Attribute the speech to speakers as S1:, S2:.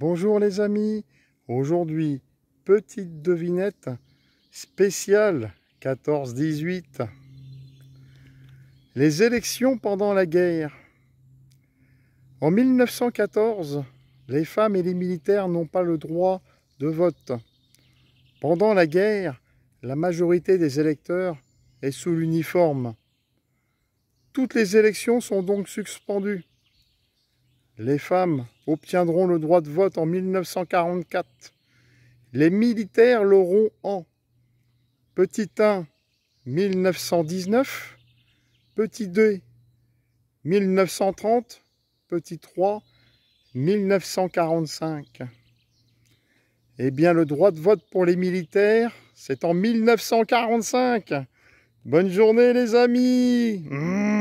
S1: Bonjour les amis, aujourd'hui petite devinette spéciale 14-18. Les élections pendant la guerre. En 1914, les femmes et les militaires n'ont pas le droit de vote. Pendant la guerre, la majorité des électeurs est sous l'uniforme. Toutes les élections sont donc suspendues les femmes obtiendront le droit de vote en 1944. Les militaires l'auront en petit 1 1919, petit 2 1930, petit 3 1945. Eh bien, le droit de vote pour les militaires, c'est en 1945. Bonne journée les amis mmh.